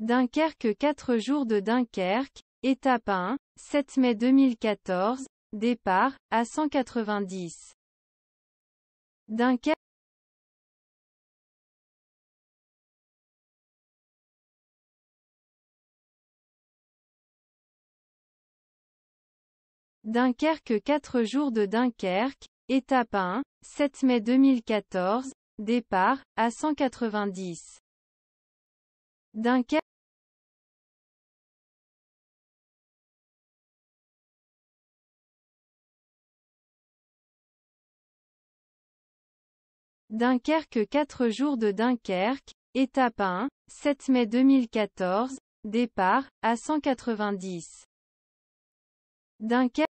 Dunkerque 4 jours de Dunkerque, étape 1, 7 mai 2014, départ, à 190. Dunkerque Dunkerque 4 jours de Dunkerque, étape 1, 7 mai 2014, départ, à 190. Dunkerque Dunkerque 4 jours de Dunkerque, étape 1, 7 mai 2014, départ, à 190. Dunkerque